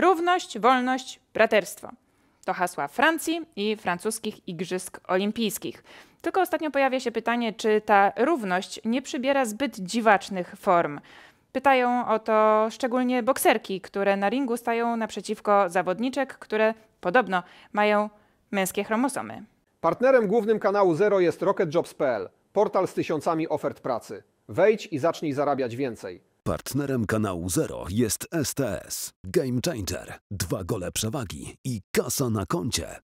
Równość, wolność, braterstwo. To hasła Francji i francuskich Igrzysk Olimpijskich. Tylko ostatnio pojawia się pytanie, czy ta równość nie przybiera zbyt dziwacznych form. Pytają o to szczególnie bokserki, które na ringu stają naprzeciwko zawodniczek, które podobno mają męskie chromosomy. Partnerem głównym kanału Zero jest RocketJobs.pl, portal z tysiącami ofert pracy. Wejdź i zacznij zarabiać więcej. Partnerem kanału Zero jest STS, Game Changer, dwa gole przewagi i kasa na koncie.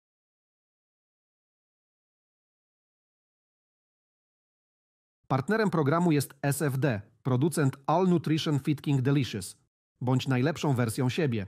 Partnerem programu jest SFD, producent All Nutrition Fit King Delicious. Bądź najlepszą wersją siebie.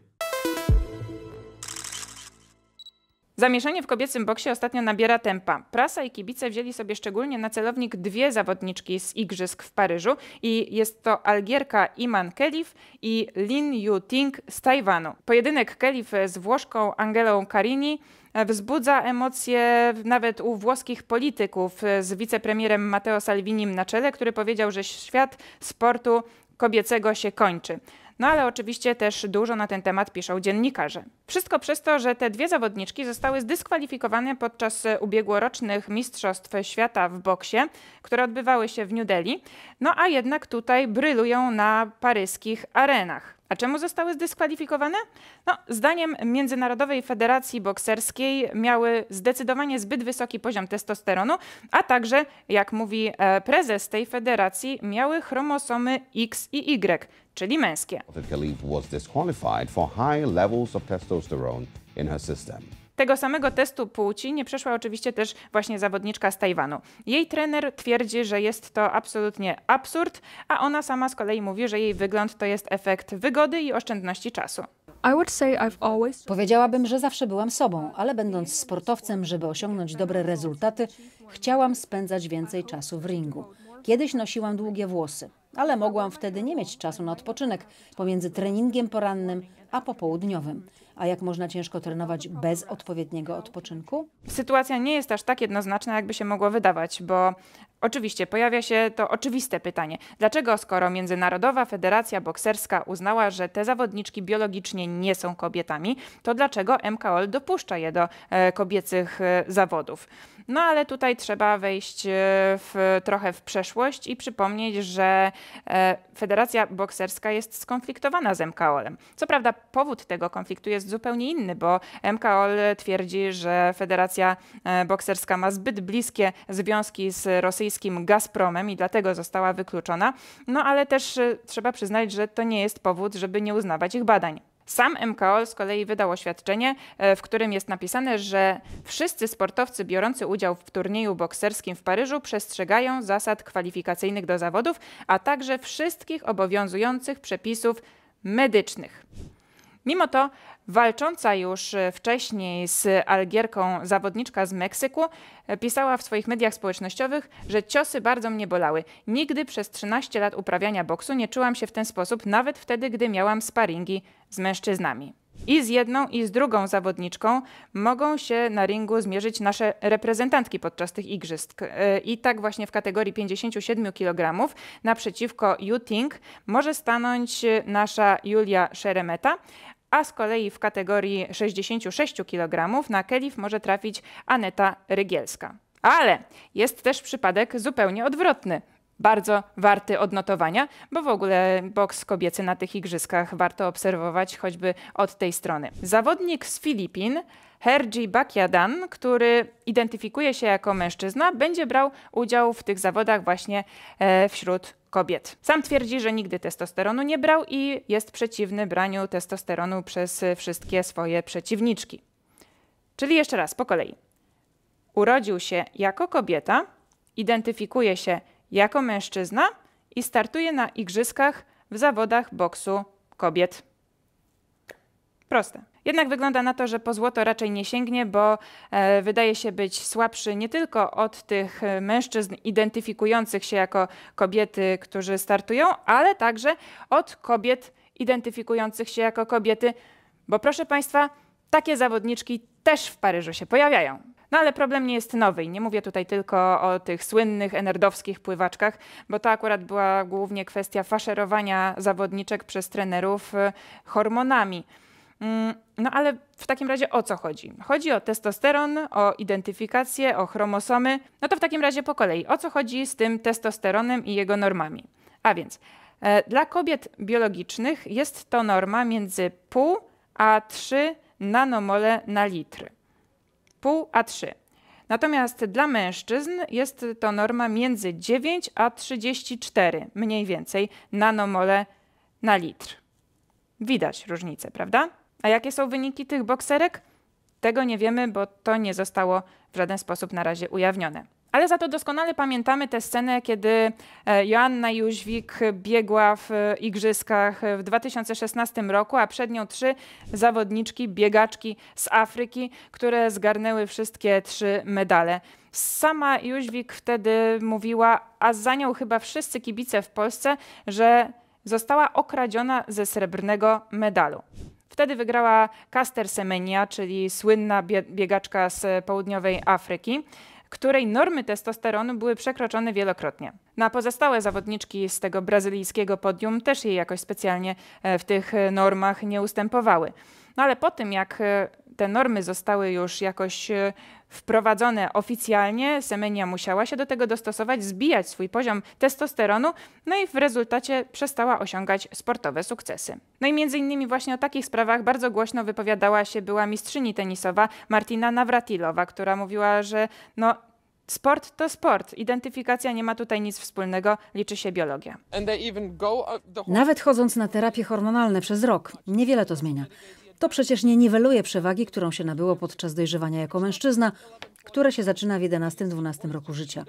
Zamieszanie w kobiecym boksie ostatnio nabiera tempa. Prasa i kibice wzięli sobie szczególnie na celownik dwie zawodniczki z igrzysk w Paryżu i jest to Algierka Iman Kelif i Lin Yu Ting z Tajwanu. Pojedynek Kelif z Włoszką Angelą Carini wzbudza emocje nawet u włoskich polityków z wicepremierem Matteo Salvinim na czele, który powiedział, że świat sportu kobiecego się kończy. No ale oczywiście też dużo na ten temat piszą dziennikarze. Wszystko przez to, że te dwie zawodniczki zostały zdyskwalifikowane podczas ubiegłorocznych Mistrzostw Świata w boksie, które odbywały się w New Delhi, no a jednak tutaj brylują na paryskich arenach. A czemu zostały zdyskwalifikowane? No, zdaniem Międzynarodowej Federacji Bokserskiej miały zdecydowanie zbyt wysoki poziom testosteronu, a także, jak mówi e, prezes tej federacji, miały chromosomy X i Y, czyli męskie. Khalid was disqualified for high levels of testosterone testosterone in her system. Tego samego testu płci nie przeszła oczywiście też właśnie zawodniczka z Tajwanu. Jej trener twierdzi, że jest to absolutnie absurd, a ona sama z kolei mówi, że jej wygląd to jest efekt wygody i oszczędności czasu. Always... Powiedziałabym, że zawsze byłam sobą, ale będąc sportowcem, żeby osiągnąć dobre rezultaty, chciałam spędzać więcej czasu w ringu. Kiedyś nosiłam długie włosy ale mogłam wtedy nie mieć czasu na odpoczynek pomiędzy treningiem porannym a popołudniowym. A jak można ciężko trenować bez odpowiedniego odpoczynku? Sytuacja nie jest aż tak jednoznaczna, jakby się mogło wydawać, bo Oczywiście pojawia się to oczywiste pytanie, dlaczego skoro Międzynarodowa Federacja Bokserska uznała, że te zawodniczki biologicznie nie są kobietami, to dlaczego MKOL dopuszcza je do e, kobiecych e, zawodów? No ale tutaj trzeba wejść e, w, trochę w przeszłość i przypomnieć, że Federacja Bokserska jest skonfliktowana z MKOL-em. Co prawda powód tego konfliktu jest zupełnie inny, bo MKOL twierdzi, że Federacja Bokserska ma zbyt bliskie związki z rosyjską rosyjskim Gazpromem i dlatego została wykluczona, no ale też y, trzeba przyznać, że to nie jest powód, żeby nie uznawać ich badań. Sam MKOL z kolei wydał oświadczenie, e, w którym jest napisane, że wszyscy sportowcy biorący udział w turnieju bokserskim w Paryżu przestrzegają zasad kwalifikacyjnych do zawodów, a także wszystkich obowiązujących przepisów medycznych. Mimo to walcząca już e, wcześniej z Algierką zawodniczka z Meksyku e, pisała w swoich mediach społecznościowych, że ciosy bardzo mnie bolały. Nigdy przez 13 lat uprawiania boksu nie czułam się w ten sposób, nawet wtedy, gdy miałam sparingi z mężczyznami. I z jedną i z drugą zawodniczką mogą się na ringu zmierzyć nasze reprezentantki podczas tych igrzysk. E, I tak właśnie w kategorii 57 kg naprzeciwko Yu Ting może stanąć e, nasza Julia Szeremeta, a z kolei w kategorii 66 kg na kelif może trafić Aneta Rygielska. Ale jest też przypadek zupełnie odwrotny bardzo warty odnotowania, bo w ogóle boks kobiecy na tych igrzyskach warto obserwować choćby od tej strony. Zawodnik z Filipin Herji Bakiadan, który identyfikuje się jako mężczyzna, będzie brał udział w tych zawodach właśnie e, wśród kobiet. Sam twierdzi, że nigdy testosteronu nie brał i jest przeciwny braniu testosteronu przez wszystkie swoje przeciwniczki. Czyli jeszcze raz po kolei. Urodził się jako kobieta, identyfikuje się jako mężczyzna i startuje na igrzyskach w zawodach boksu kobiet. Proste. Jednak wygląda na to, że po złoto raczej nie sięgnie, bo e, wydaje się być słabszy nie tylko od tych e, mężczyzn identyfikujących się jako kobiety, którzy startują, ale także od kobiet identyfikujących się jako kobiety, bo proszę Państwa, takie zawodniczki też w Paryżu się pojawiają. No ale problem nie jest nowy i nie mówię tutaj tylko o tych słynnych enerdowskich pływaczkach, bo to akurat była głównie kwestia faszerowania zawodniczek przez trenerów y, hormonami. Mm, no ale w takim razie o co chodzi? Chodzi o testosteron, o identyfikację, o chromosomy. No to w takim razie po kolei, o co chodzi z tym testosteronem i jego normami? A więc e, dla kobiet biologicznych jest to norma między pół a 3 nanomole na litr pół a 3. Natomiast dla mężczyzn jest to norma między 9 a 34 mniej więcej nanomole na litr. Widać różnicę, prawda? A jakie są wyniki tych bokserek? Tego nie wiemy, bo to nie zostało w żaden sposób na razie ujawnione. Ale za to doskonale pamiętamy tę scenę, kiedy e, Joanna Jóźwik biegła w e, igrzyskach w 2016 roku, a przed nią trzy zawodniczki, biegaczki z Afryki, które zgarnęły wszystkie trzy medale. Sama Jóźwik wtedy mówiła, a za nią chyba wszyscy kibice w Polsce, że została okradziona ze srebrnego medalu. Wtedy wygrała Caster Semenia, czyli słynna biegaczka z południowej Afryki której normy testosteronu były przekroczone wielokrotnie. Na pozostałe zawodniczki z tego brazylijskiego podium też jej jakoś specjalnie e, w tych e, normach nie ustępowały. No ale po tym, jak e, te normy zostały już jakoś wprowadzone oficjalnie, Semenia musiała się do tego dostosować, zbijać swój poziom testosteronu, no i w rezultacie przestała osiągać sportowe sukcesy. No i między innymi właśnie o takich sprawach bardzo głośno wypowiadała się była mistrzyni tenisowa Martina Nawratilowa, która mówiła, że no Sport to sport. Identyfikacja nie ma tutaj nic wspólnego, liczy się biologia. Uh, Nawet chodząc na terapie hormonalne przez rok, niewiele to zmienia. To przecież nie niweluje przewagi, którą się nabyło podczas dojrzewania jako mężczyzna, które się zaczyna w 11-12 roku życia.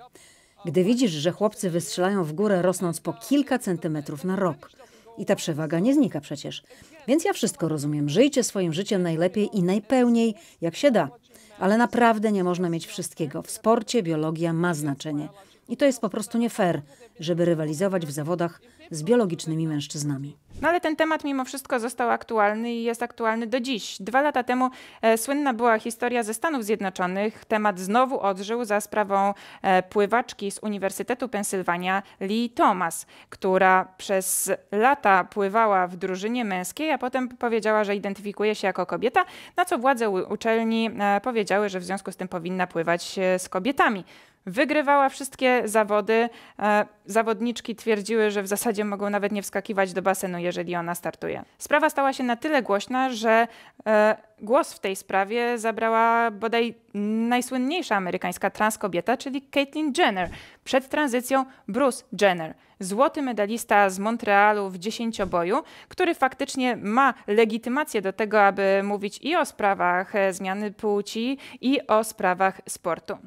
Gdy widzisz, że chłopcy wystrzelają w górę rosnąc po kilka centymetrów na rok. I ta przewaga nie znika przecież. Więc ja wszystko rozumiem. Żyjcie swoim życiem najlepiej i najpełniej, jak się da. Ale naprawdę nie można mieć wszystkiego. W sporcie biologia ma znaczenie. I to jest po prostu nie fair, żeby rywalizować w zawodach z biologicznymi mężczyznami. No ale ten temat mimo wszystko został aktualny i jest aktualny do dziś. Dwa lata temu e, słynna była historia ze Stanów Zjednoczonych. Temat znowu odżył za sprawą e, pływaczki z Uniwersytetu Pensylwania Lee Thomas, która przez lata pływała w drużynie męskiej, a potem powiedziała, że identyfikuje się jako kobieta, na co władze uczelni e, powiedziały, że w związku z tym powinna pływać e, z kobietami. Wygrywała wszystkie zawody. E, zawodniczki twierdziły, że w zasadzie mogą nawet nie wskakiwać do basenu, jeżeli ona startuje. Sprawa stała się na tyle głośna, że e, głos w tej sprawie zabrała bodaj najsłynniejsza amerykańska transkobieta, czyli Caitlyn Jenner. Przed tranzycją Bruce Jenner, złoty medalista z Montrealu w dziesięcioboju, który faktycznie ma legitymację do tego, aby mówić i o sprawach e, zmiany płci, i o sprawach sportu.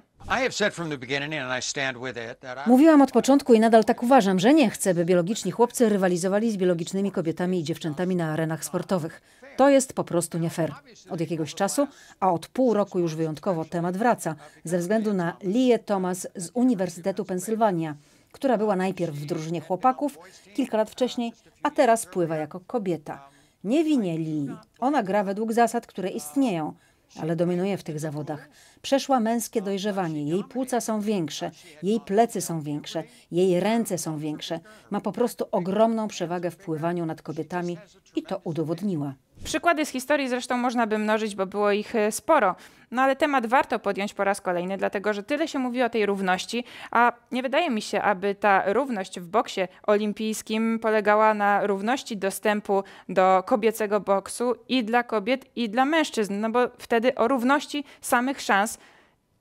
Mówiłam od początku i nadal tak uważam, że nie chcę, by biologiczni chłopcy rywalizowali z biologicznymi kobietami i dziewczętami na arenach sportowych. To jest po prostu nie fair. Od jakiegoś czasu, a od pół roku już wyjątkowo temat wraca, ze względu na Lee Thomas z Uniwersytetu Pensylwania, która była najpierw w drużynie chłopaków kilka lat wcześniej, a teraz pływa jako kobieta. Nie winie Lee. Ona gra według zasad, które istnieją, ale dominuje w tych zawodach. Przeszła męskie dojrzewanie, jej płuca są większe, jej plecy są większe, jej ręce są większe. Ma po prostu ogromną przewagę w pływaniu nad kobietami i to udowodniła. Przykłady z historii zresztą można by mnożyć, bo było ich e, sporo. No ale temat warto podjąć po raz kolejny, dlatego że tyle się mówi o tej równości, a nie wydaje mi się, aby ta równość w boksie olimpijskim polegała na równości dostępu do kobiecego boksu i dla kobiet, i dla mężczyzn, no bo wtedy o równości samych szans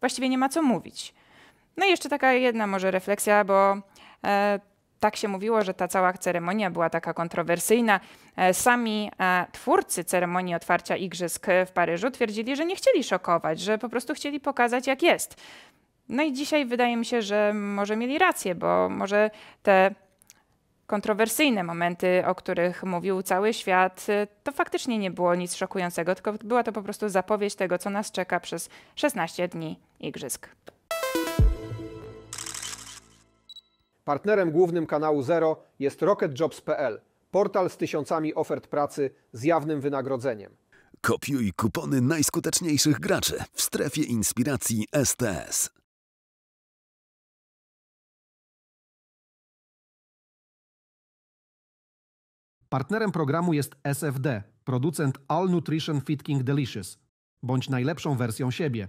właściwie nie ma co mówić. No i jeszcze taka jedna może refleksja, bo. E, tak się mówiło, że ta cała ceremonia była taka kontrowersyjna. E, sami e, twórcy ceremonii otwarcia igrzysk w Paryżu twierdzili, że nie chcieli szokować, że po prostu chcieli pokazać, jak jest. No i dzisiaj wydaje mi się, że może mieli rację, bo może te kontrowersyjne momenty, o których mówił cały świat, e, to faktycznie nie było nic szokującego, tylko była to po prostu zapowiedź tego, co nas czeka przez 16 dni igrzysk. Partnerem głównym kanału Zero jest rocketjobs.pl, portal z tysiącami ofert pracy z jawnym wynagrodzeniem. Kopiuj kupony najskuteczniejszych graczy w strefie inspiracji STS. Partnerem programu jest SFD, producent All Nutrition Fit King Delicious. Bądź najlepszą wersją siebie.